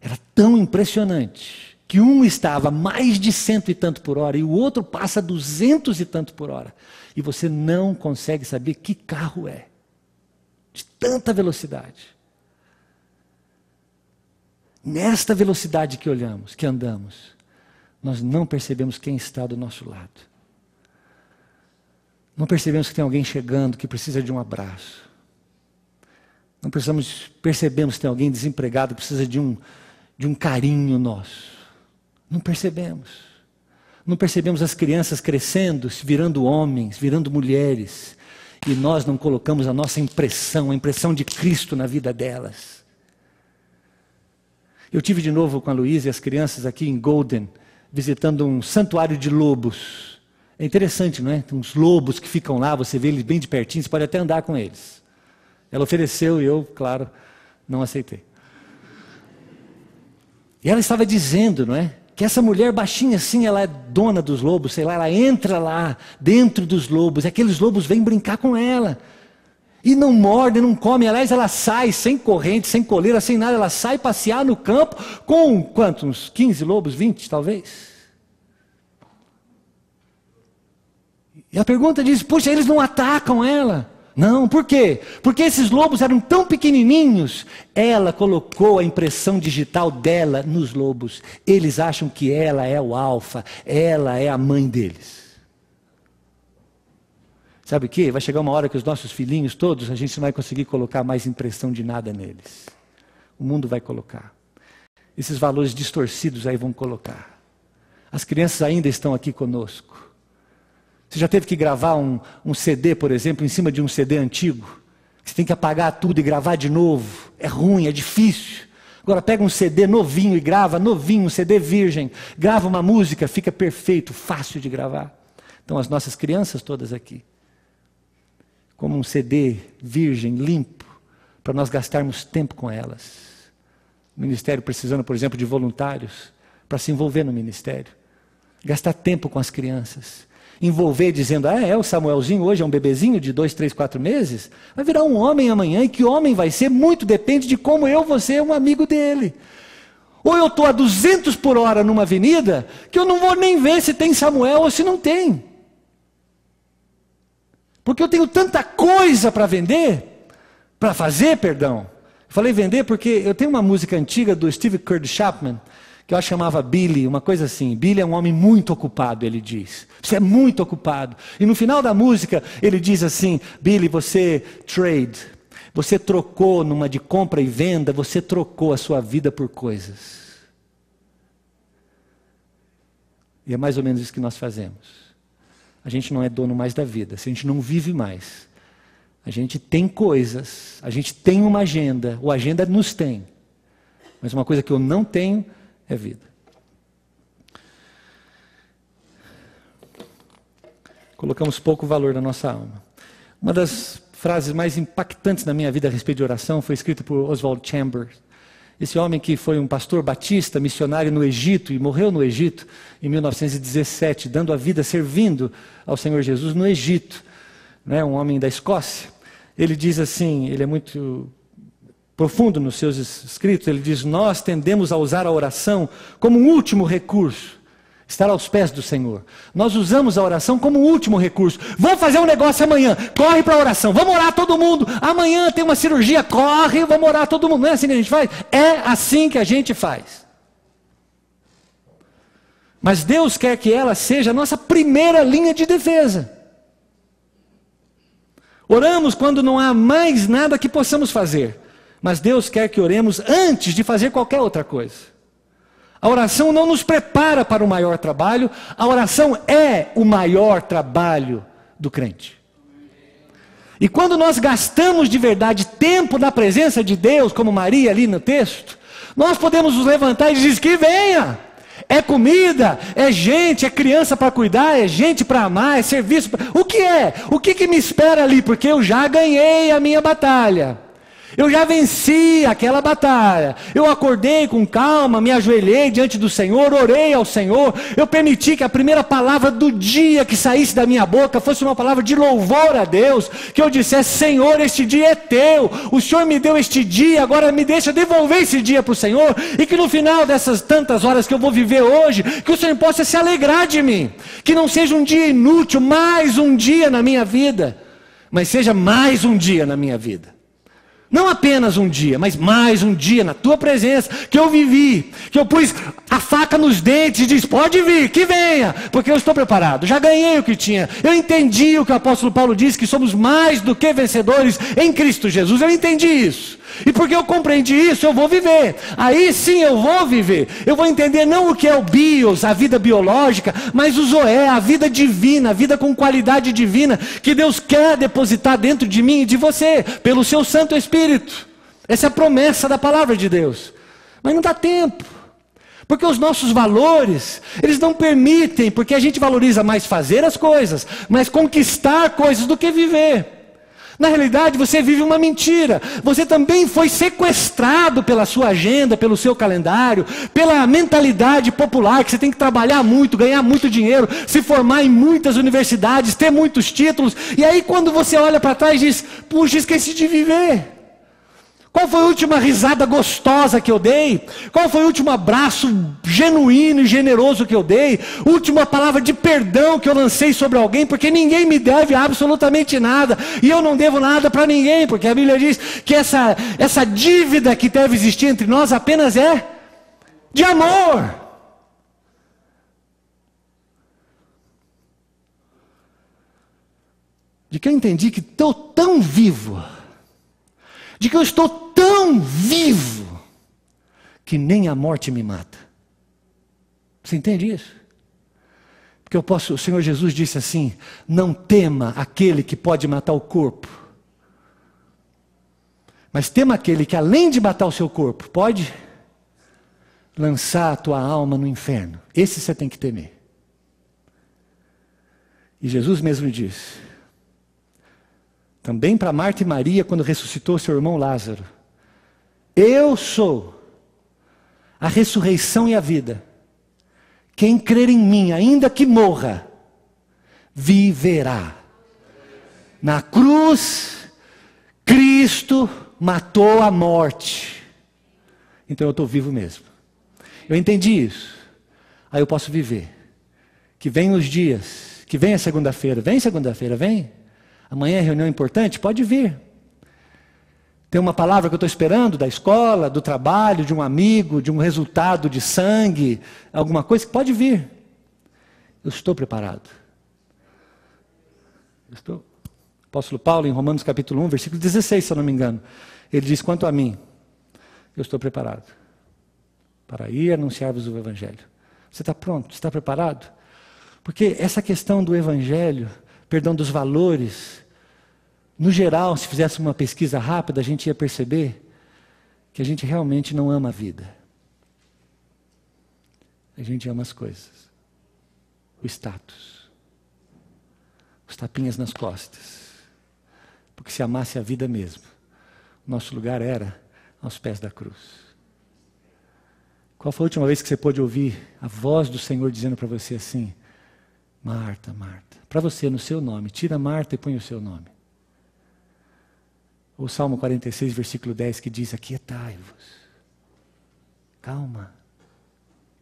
Era tão impressionante que um estava a mais de cento e tanto por hora e o outro passa a duzentos e tanto por hora. E você não consegue saber que carro é. De tanta velocidade nesta velocidade que olhamos, que andamos, nós não percebemos quem está do nosso lado. Não percebemos que tem alguém chegando que precisa de um abraço. Não precisamos, percebemos que tem alguém desempregado que precisa de um, de um carinho nosso. Não percebemos. Não percebemos as crianças crescendo, se virando homens, virando mulheres, e nós não colocamos a nossa impressão, a impressão de Cristo na vida delas. Eu tive de novo com a Luísa e as crianças aqui em Golden, visitando um santuário de lobos. É interessante, não é? Tem uns lobos que ficam lá, você vê eles bem de pertinho, você pode até andar com eles. Ela ofereceu e eu, claro, não aceitei. E ela estava dizendo, não é? Que essa mulher baixinha assim, ela é dona dos lobos, sei lá, ela entra lá dentro dos lobos, e aqueles lobos vêm brincar com ela. E não morde, não come. Aliás, ela sai sem corrente, sem coleira, sem nada. Ela sai passear no campo com quantos? Uns 15 lobos, 20 talvez? E a pergunta diz: puxa, eles não atacam ela. Não, por quê? Porque esses lobos eram tão pequenininhos. Ela colocou a impressão digital dela nos lobos. Eles acham que ela é o alfa, ela é a mãe deles. Sabe o que? Vai chegar uma hora que os nossos filhinhos todos, a gente não vai conseguir colocar mais impressão de nada neles. O mundo vai colocar. Esses valores distorcidos aí vão colocar. As crianças ainda estão aqui conosco. Você já teve que gravar um, um CD, por exemplo, em cima de um CD antigo? Você tem que apagar tudo e gravar de novo. É ruim, é difícil. Agora pega um CD novinho e grava, novinho, um CD virgem, grava uma música, fica perfeito, fácil de gravar. Então as nossas crianças todas aqui como um CD virgem, limpo, para nós gastarmos tempo com elas. O ministério precisando, por exemplo, de voluntários para se envolver no ministério, gastar tempo com as crianças, envolver dizendo: ah, é, o Samuelzinho hoje é um bebezinho de dois, três, quatro meses, vai virar um homem amanhã, e que homem vai ser? Muito depende de como eu vou ser um amigo dele. Ou eu estou a 200 por hora numa avenida, que eu não vou nem ver se tem Samuel ou se não tem. Porque eu tenho tanta coisa para vender, para fazer, perdão. Falei vender porque eu tenho uma música antiga do Steve Curd Chapman, que eu chamava Billy, uma coisa assim. Billy é um homem muito ocupado, ele diz. Você é muito ocupado. E no final da música, ele diz assim: Billy, você trade, você trocou numa de compra e venda, você trocou a sua vida por coisas. E é mais ou menos isso que nós fazemos a gente não é dono mais da vida, se a gente não vive mais. A gente tem coisas, a gente tem uma agenda, o agenda nos tem. Mas uma coisa que eu não tenho é vida. Colocamos pouco valor na nossa alma. Uma das frases mais impactantes na minha vida a respeito de oração foi escrita por Oswald Chambers. Esse homem que foi um pastor batista, missionário no Egito e morreu no Egito em 1917, dando a vida servindo ao Senhor Jesus no Egito, né? um homem da Escócia. Ele diz assim, ele é muito profundo nos seus escritos, ele diz: "Nós tendemos a usar a oração como um último recurso estar aos pés do Senhor. Nós usamos a oração como último recurso. Vamos fazer um negócio amanhã, corre para a oração, vamos orar todo mundo. Amanhã tem uma cirurgia, corre, vamos orar todo mundo. Não é assim que a gente faz? É assim que a gente faz. Mas Deus quer que ela seja a nossa primeira linha de defesa. Oramos quando não há mais nada que possamos fazer. Mas Deus quer que oremos antes de fazer qualquer outra coisa. A oração não nos prepara para o maior trabalho, a oração é o maior trabalho do crente. E quando nós gastamos de verdade tempo na presença de Deus, como Maria ali no texto, nós podemos nos levantar e dizer: que venha! É comida, é gente, é criança para cuidar, é gente para amar, é serviço. Pra... O que é? O que, que me espera ali? Porque eu já ganhei a minha batalha. Eu já venci aquela batalha. Eu acordei com calma, me ajoelhei diante do Senhor, orei ao Senhor. Eu permiti que a primeira palavra do dia que saísse da minha boca fosse uma palavra de louvor a Deus. Que eu dissesse: Senhor, este dia é teu. O Senhor me deu este dia, agora me deixa devolver esse dia para o Senhor. E que no final dessas tantas horas que eu vou viver hoje, que o Senhor possa se alegrar de mim. Que não seja um dia inútil, mais um dia na minha vida. Mas seja mais um dia na minha vida. Não apenas um dia, mas mais um dia na tua presença que eu vivi, que eu pus a faca nos dentes e disse: pode vir, que venha, porque eu estou preparado, já ganhei o que tinha. Eu entendi o que o apóstolo Paulo disse: que somos mais do que vencedores em Cristo Jesus. Eu entendi isso. E porque eu compreendi isso, eu vou viver. Aí sim eu vou viver. Eu vou entender não o que é o bios, a vida biológica, mas o zoé, a vida divina, a vida com qualidade divina que Deus quer depositar dentro de mim e de você, pelo seu Santo Espírito. Essa é a promessa da palavra de Deus. Mas não dá tempo. Porque os nossos valores, eles não permitem, porque a gente valoriza mais fazer as coisas, mas conquistar coisas do que viver. Na realidade, você vive uma mentira. Você também foi sequestrado pela sua agenda, pelo seu calendário, pela mentalidade popular que você tem que trabalhar muito, ganhar muito dinheiro, se formar em muitas universidades, ter muitos títulos. E aí, quando você olha para trás, diz: puxa, esqueci de viver. Qual foi a última risada gostosa que eu dei? Qual foi o último abraço genuíno e generoso que eu dei? Última palavra de perdão que eu lancei sobre alguém? Porque ninguém me deve absolutamente nada. E eu não devo nada para ninguém, porque a Bíblia diz que essa, essa dívida que deve existir entre nós apenas é de amor. De que eu entendi que estou tão vivo de que eu estou tão vivo que nem a morte me mata. Você entende isso? Porque eu posso, o Senhor Jesus disse assim: não tema aquele que pode matar o corpo, mas tema aquele que além de matar o seu corpo, pode lançar a tua alma no inferno. Esse você tem que temer. E Jesus mesmo disse: também para Marta e Maria, quando ressuscitou seu irmão Lázaro. Eu sou a ressurreição e a vida. Quem crer em mim, ainda que morra, viverá. Na cruz, Cristo matou a morte. Então eu estou vivo mesmo. Eu entendi isso. Aí eu posso viver. Que vem os dias, que venha segunda-feira, vem segunda-feira, vem. Amanhã é reunião importante? Pode vir. Tem uma palavra que eu estou esperando da escola, do trabalho, de um amigo, de um resultado de sangue, alguma coisa? que Pode vir. Eu estou preparado. estou. Apóstolo Paulo, em Romanos capítulo 1, versículo 16, se eu não me engano, ele diz: Quanto a mim, eu estou preparado para ir anunciar-vos o Evangelho. Você está pronto? Você está preparado? Porque essa questão do Evangelho perdão dos valores. No geral, se fizesse uma pesquisa rápida, a gente ia perceber que a gente realmente não ama a vida. A gente ama as coisas. O status. Os tapinhas nas costas. Porque se amasse a vida mesmo, nosso lugar era aos pés da cruz. Qual foi a última vez que você pôde ouvir a voz do Senhor dizendo para você assim: Marta, Marta. Para você, no seu nome. Tira Marta e põe o seu nome. O Salmo 46, versículo 10, que diz: Aquietai-vos. Calma.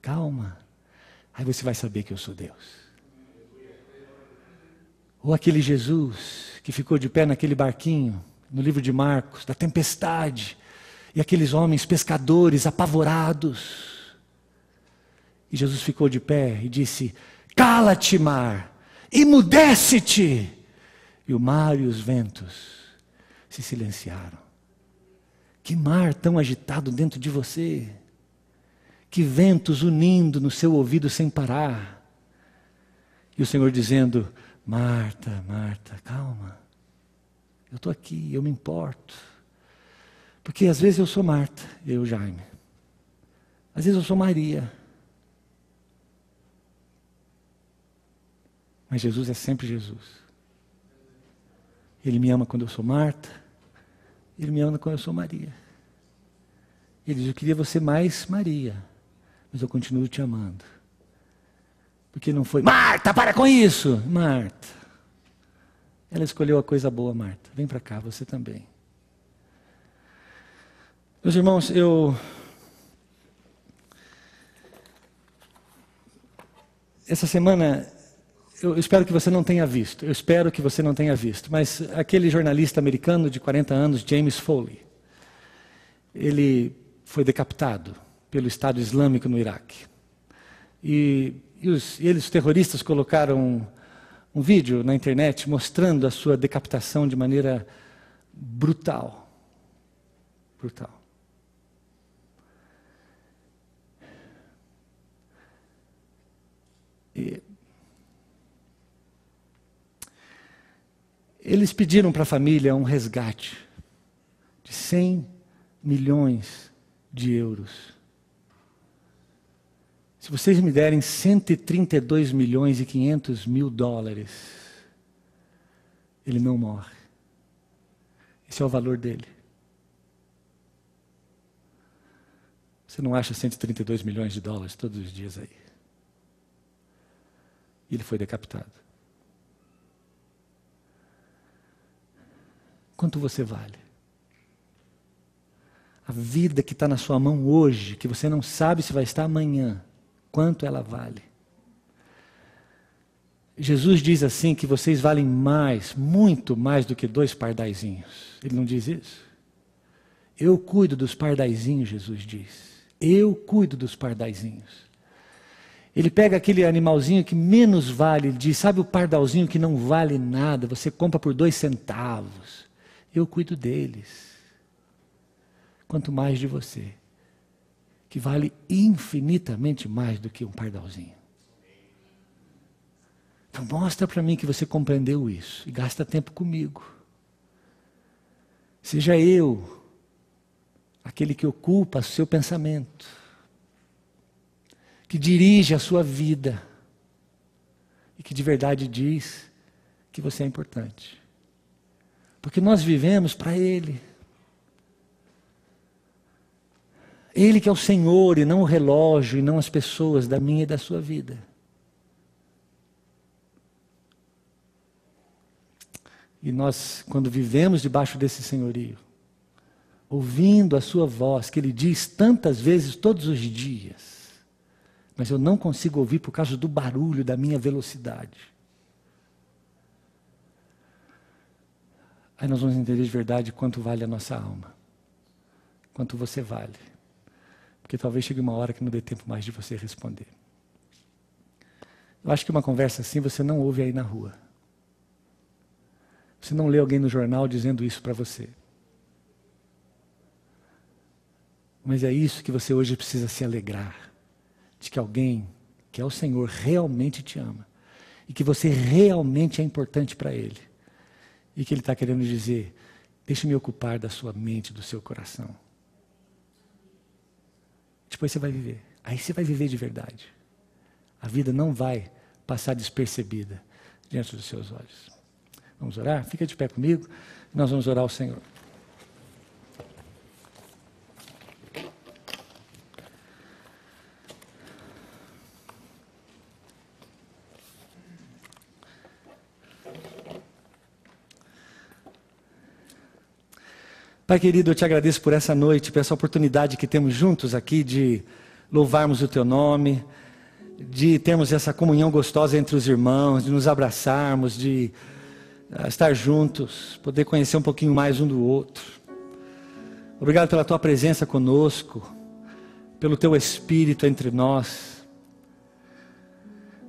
Calma. Aí você vai saber que eu sou Deus. Ou aquele Jesus que ficou de pé naquele barquinho, no livro de Marcos, da tempestade, e aqueles homens pescadores apavorados. E Jesus ficou de pé e disse: Cala-te, mar, imudece-te. E o mar e os ventos se silenciaram. Que mar tão agitado dentro de você. Que ventos unindo no seu ouvido sem parar. E o Senhor dizendo: Marta, Marta, calma. Eu estou aqui, eu me importo. Porque às vezes eu sou Marta, eu, Jaime. Às vezes eu sou Maria. Mas Jesus é sempre Jesus. Ele me ama quando eu sou Marta, ele me ama quando eu sou Maria. Ele diz: Eu queria você mais Maria, mas eu continuo te amando. Porque não foi, Marta, para com isso! Marta. Ela escolheu a coisa boa, Marta. Vem para cá, você também. Meus irmãos, eu. Essa semana eu espero que você não tenha visto, eu espero que você não tenha visto, mas aquele jornalista americano de 40 anos, James Foley, ele foi decapitado pelo Estado Islâmico no Iraque. E, e, os, e eles, os terroristas, colocaram um vídeo na internet mostrando a sua decapitação de maneira brutal. Brutal. E Eles pediram para a família um resgate de 100 milhões de euros. Se vocês me derem 132 milhões e 500 mil dólares, ele não morre. Esse é o valor dele. Você não acha 132 milhões de dólares todos os dias aí. E ele foi decapitado. quanto você vale. A vida que está na sua mão hoje, que você não sabe se vai estar amanhã, quanto ela vale. Jesus diz assim que vocês valem mais, muito mais do que dois pardaizinhos. Ele não diz isso? Eu cuido dos pardaizinhos, Jesus diz. Eu cuido dos pardaizinhos. Ele pega aquele animalzinho que menos vale, ele diz: sabe o pardalzinho que não vale nada, você compra por dois centavos. Eu cuido deles. Quanto mais de você, que vale infinitamente mais do que um pardalzinho. Então mostra para mim que você compreendeu isso e gasta tempo comigo. Seja eu aquele que ocupa o seu pensamento, que dirige a sua vida e que de verdade diz que você é importante. Porque nós vivemos para Ele. Ele que é o Senhor e não o relógio e não as pessoas da minha e da sua vida. E nós, quando vivemos debaixo desse senhorio, ouvindo a sua voz, que ele diz tantas vezes todos os dias, mas eu não consigo ouvir por causa do barulho da minha velocidade. Aí nós vamos entender de verdade quanto vale a nossa alma. Quanto você vale. Porque talvez chegue uma hora que não dê tempo mais de você responder. Eu acho que uma conversa assim você não ouve aí na rua. Você não lê alguém no jornal dizendo isso para você. Mas é isso que você hoje precisa se alegrar: de que alguém, que é o Senhor, realmente te ama. E que você realmente é importante para Ele e que ele está querendo dizer: deixe-me ocupar da sua mente, do seu coração. Depois você vai viver. Aí você vai viver de verdade. A vida não vai passar despercebida diante dos seus olhos. Vamos orar? Fica de pé comigo. Nós vamos orar ao Senhor. Pai querido, eu te agradeço por essa noite, por essa oportunidade que temos juntos aqui de louvarmos o teu nome, de termos essa comunhão gostosa entre os irmãos, de nos abraçarmos, de ah, estar juntos, poder conhecer um pouquinho mais um do outro. Obrigado pela tua presença conosco, pelo teu espírito entre nós.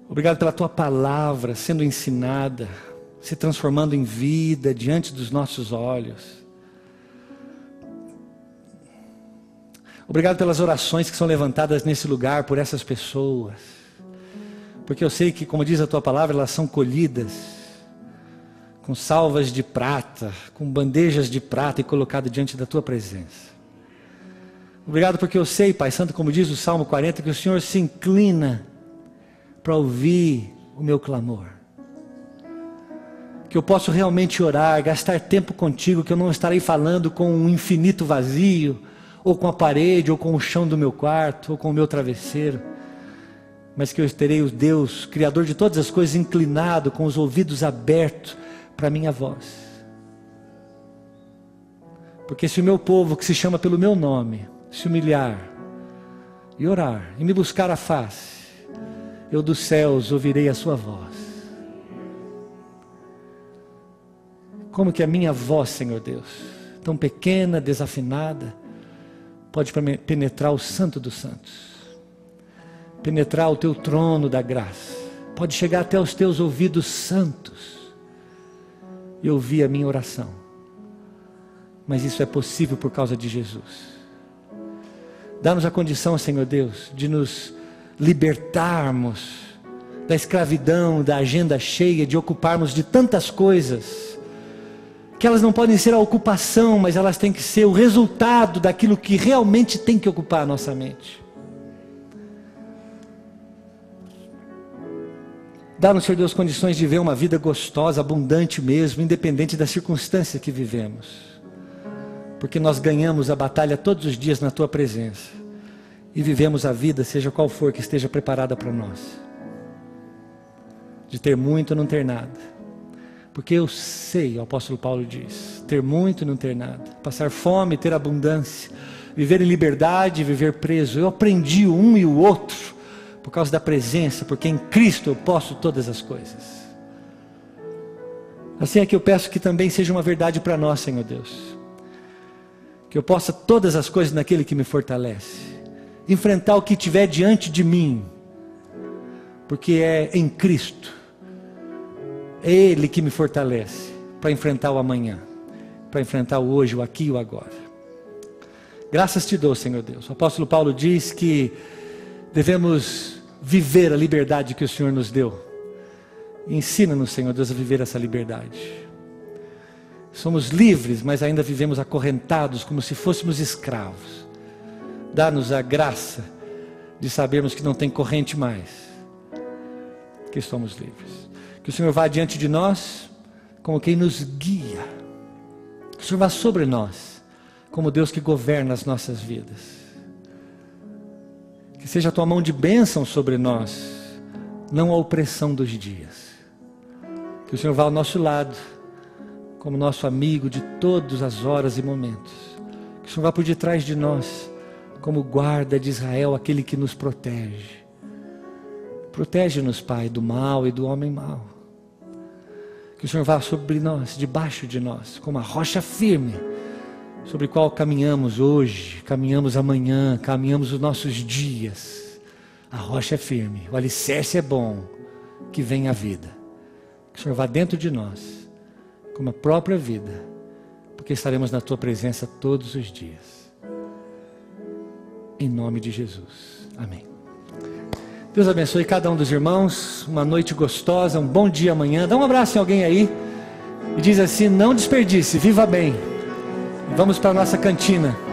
Obrigado pela tua palavra sendo ensinada, se transformando em vida diante dos nossos olhos. Obrigado pelas orações que são levantadas nesse lugar por essas pessoas. Porque eu sei que, como diz a tua palavra, elas são colhidas com salvas de prata, com bandejas de prata e colocado diante da tua presença. Obrigado porque eu sei, Pai Santo, como diz o Salmo 40, que o Senhor se inclina para ouvir o meu clamor que eu posso realmente orar, gastar tempo contigo, que eu não estarei falando com um infinito vazio, ou com a parede, ou com o chão do meu quarto, ou com o meu travesseiro, mas que eu terei o Deus, Criador de todas as coisas, inclinado, com os ouvidos abertos para a minha voz. Porque se o meu povo, que se chama pelo meu nome, se humilhar e orar e me buscar a face, eu dos céus ouvirei a sua voz. Como que a minha voz, Senhor Deus, tão pequena, desafinada, pode penetrar o Santo dos Santos, penetrar o teu trono da graça, pode chegar até os teus ouvidos santos e ouvir a minha oração. Mas isso é possível por causa de Jesus. Dá-nos a condição, Senhor Deus, de nos libertarmos da escravidão, da agenda cheia, de ocuparmos de tantas coisas que elas não podem ser a ocupação, mas elas têm que ser o resultado daquilo que realmente tem que ocupar a nossa mente. Dá-nos, Senhor Deus, condições de ver uma vida gostosa, abundante mesmo, independente das circunstâncias que vivemos. Porque nós ganhamos a batalha todos os dias na Tua presença. E vivemos a vida, seja qual for, que esteja preparada para nós. De ter muito ou não ter nada porque eu sei, o apóstolo Paulo diz, ter muito e não ter nada, passar fome, ter abundância, viver em liberdade, viver preso. Eu aprendi um e o outro por causa da presença, porque em Cristo eu posso todas as coisas. Assim é que eu peço que também seja uma verdade para nós, Senhor Deus. Que eu possa todas as coisas naquele que me fortalece. Enfrentar o que tiver diante de mim. Porque é em Cristo é Ele que me fortalece para enfrentar o amanhã, para enfrentar o hoje, o aqui e o agora. Graças te dou, Senhor Deus. O apóstolo Paulo diz que devemos viver a liberdade que o Senhor nos deu. Ensina-nos, Senhor Deus, a viver essa liberdade. Somos livres, mas ainda vivemos acorrentados como se fôssemos escravos. Dá-nos a graça de sabermos que não tem corrente mais, que somos livres. Que o Senhor vá diante de nós como quem nos guia. Que o Senhor vá sobre nós como Deus que governa as nossas vidas. Que seja a tua mão de bênção sobre nós, não a opressão dos dias. Que o Senhor vá ao nosso lado, como nosso amigo de todas as horas e momentos. Que o Senhor vá por detrás de nós, como guarda de Israel, aquele que nos protege. Protege-nos, Pai, do mal e do homem mau. Que o Senhor vá sobre nós, debaixo de nós, como a rocha firme, sobre a qual caminhamos hoje, caminhamos amanhã, caminhamos os nossos dias. A rocha é firme, o alicerce é bom, que vem a vida. Que o Senhor vá dentro de nós, como a própria vida, porque estaremos na tua presença todos os dias. Em nome de Jesus. Amém. Deus abençoe cada um dos irmãos. Uma noite gostosa, um bom dia amanhã. Dá um abraço em alguém aí e diz assim: não desperdice, viva bem. Vamos para a nossa cantina.